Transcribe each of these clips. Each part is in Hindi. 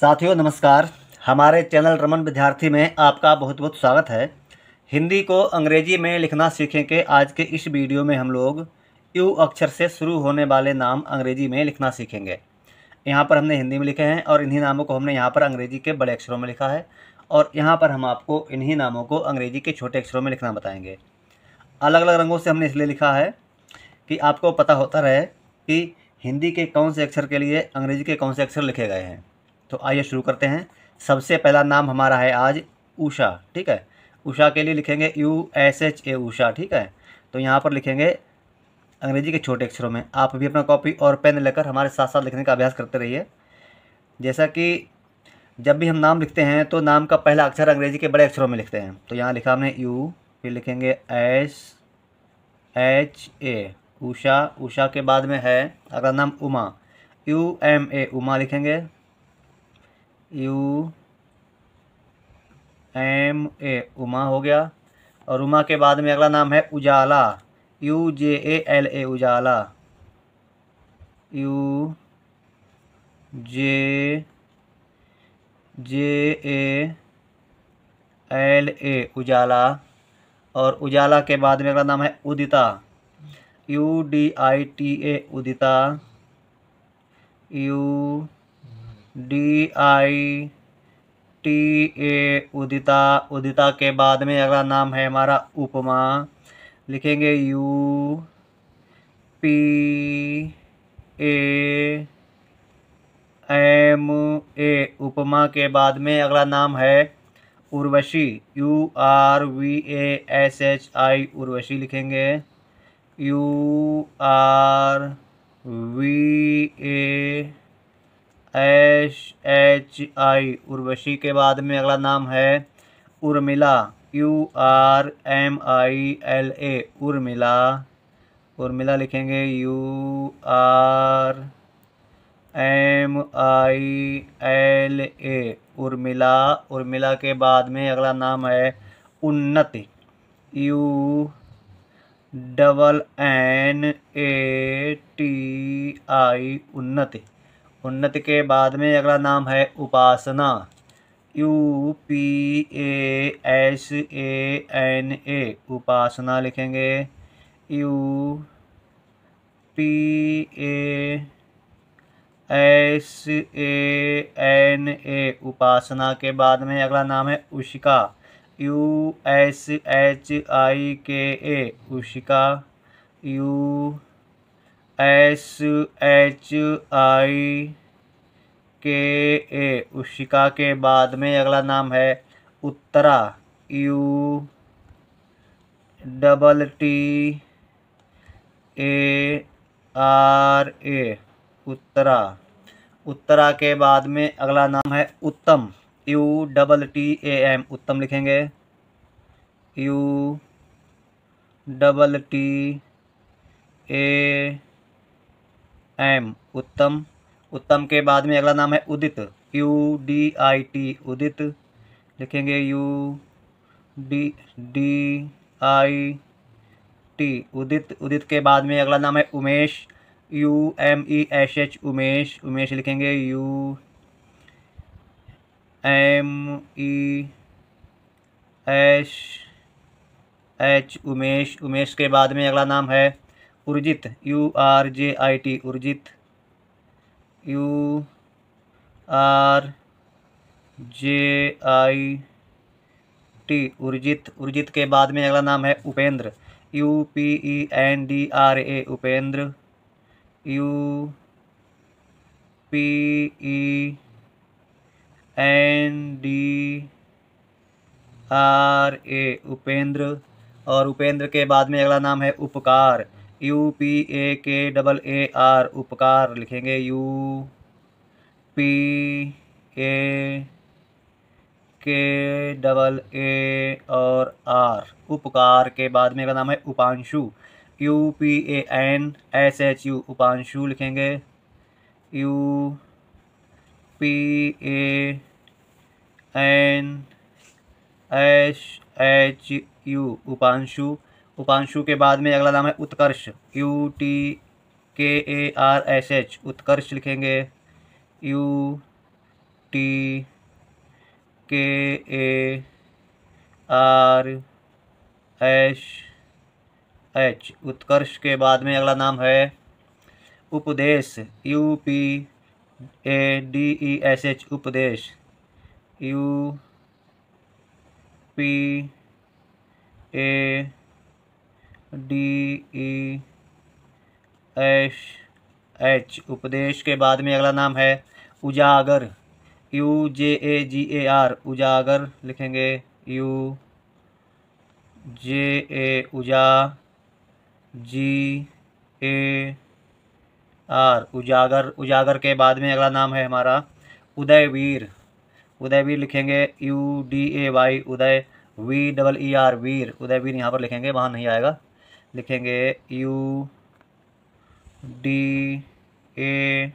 साथियों नमस्कार हमारे चैनल रमन विद्यार्थी में आपका बहुत बहुत स्वागत है हिंदी को अंग्रेजी में लिखना सीखें के आज के इस वीडियो में हम लोग यू अक्षर से शुरू होने वाले नाम अंग्रेजी में लिखना सीखेंगे यहाँ पर हमने हिंदी में लिखे हैं और इन्हीं नामों को हमने यहाँ पर अंग्रेजी के बड़े अक्षरों में लिखा है और यहाँ पर हम आपको इन्हीं नामों को अंग्रेजी के छोटे अक्षरों में लिखना बताएँगे अलग अलग रंगों से हमने इसलिए लिखा है कि आपको पता होता रहे कि हिंदी के कौन से अक्षर के लिए अंग्रेजी के कौन से अक्षर लिखे गए हैं तो आइए शुरू करते हैं सबसे पहला नाम हमारा है आज उषा ठीक है उषा के लिए लिखेंगे U S H A Usha ठीक है तो यहाँ पर लिखेंगे अंग्रेजी के छोटे अक्षरों में आप भी अपना कॉपी और पेन लेकर हमारे साथ साथ लिखने का अभ्यास करते रहिए जैसा कि जब भी हम नाम लिखते हैं तो नाम का पहला अक्षर अंग्रेजी के बड़े अक्षरों में लिखते हैं तो यहाँ लिखा हमने यू फिर लिखेंगे S H A Usha Usha के बाद में है अगला नाम Uma U M A Uma लिखेंगे यू एम ए उमा हो गया और उमा के बाद में अगला नाम है Ujala U J A L A Ujala U J J A L A Ujala और उजाला के बाद में अगला नाम है Udita U D I T A Udita U D I T A Udita Udita के बाद में अगला नाम है हमारा उपमा लिखेंगे U P A M A Upma के बाद में अगला नाम है Urvashi U R V A S H I Urvashi लिखेंगे U R V A H H I Urvashi के बाद में अगला नाम है Urmila U R M I L A Urmila Urmila लिखेंगे U R M I L A Urmila Urmila के बाद में अगला नाम है Unnati U double N A T I Unnati Unnati के बाद में अगला नाम है Upasana U P A S A N A Upasana लिखेंगे U P A S A N A Upasana के बाद में अगला नाम है Ushika U S H I K A Ushika U S H I K A Ushika के बाद में अगला नाम है Uttara U double T A R A Uttara Uttara के बाद में अगला नाम है Uttam U double T A M Uttam लिखेंगे U double T A M Uttam Uttam के बाद में अगला नाम है Udit U D I T उदित लिखेंगे U D D I T Udit Udit के बाद में अगला नाम है Umesh U M E S H Umesh Umesh लिखेंगे U M E S H Umesh Umesh के बाद में अगला नाम है Urjit U R J I T Urjit U R J I T Urjit Urjit के बाद में अगला नाम है Upendra U P E N D R A Upendra U P E N D R A Upendra और उपेंद्र के बाद में अगला नाम है उपकार यू पी ए के डबल ए आर उपकार लिखेंगे यू पी ए के डबल ए और आर उपकार के बाद में का नाम है Upanshu U P A N S H U Upanshu लिखेंगे U P A N S H U Upanshu Upanshu के बाद में अगला नाम है उत्कर्ष U T K A R S H Utkarsh लिखेंगे U T K A R S H Utkarsh के बाद में अगला नाम है Updesh U P A D E S H Updesh U P A D E S H Updesh के बाद में अगला नाम है उजागर you J A ji A R उजागर लिखेंगे यू जे ए उजा जी ए आर उजागर उजागर के बाद में अगला नाम है हमारा उदयवीर उदयवीर लिखेंगे U D A Y Uday V double E R Veer Udayveer यहाँ पर लिखेंगे वहाँ नहीं आएगा लिखेंगे यू डी ए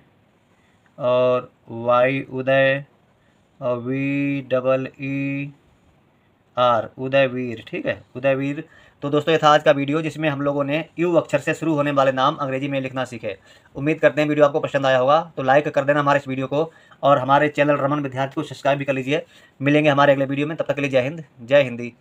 और वाई उदय और V double E e, R Udayveer ठीक है उदयवीर तो दोस्तों ये था आज का वीडियो जिसमें हम लोगों ने यू अक्षर से शुरू होने वाले नाम अंग्रेजी में लिखना सीखे उम्मीद करते हैं वीडियो आपको पसंद आया होगा तो लाइक कर देना हमारे इस वीडियो को और हमारे चैनल रमन विद्यार्थी को सब्सक्राइब भी कर लीजिए मिलेंगे हमारे अगले वीडियो में तब तक के लिए जय हिंद जय हिंदी